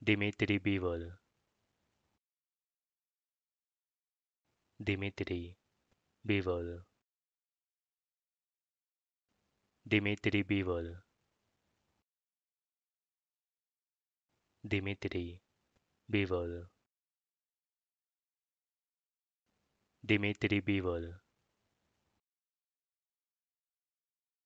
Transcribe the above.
Dimitri Beaver Dimitri Beaver Dimitri Beaver Dimitri Beaver Dimitri Beaver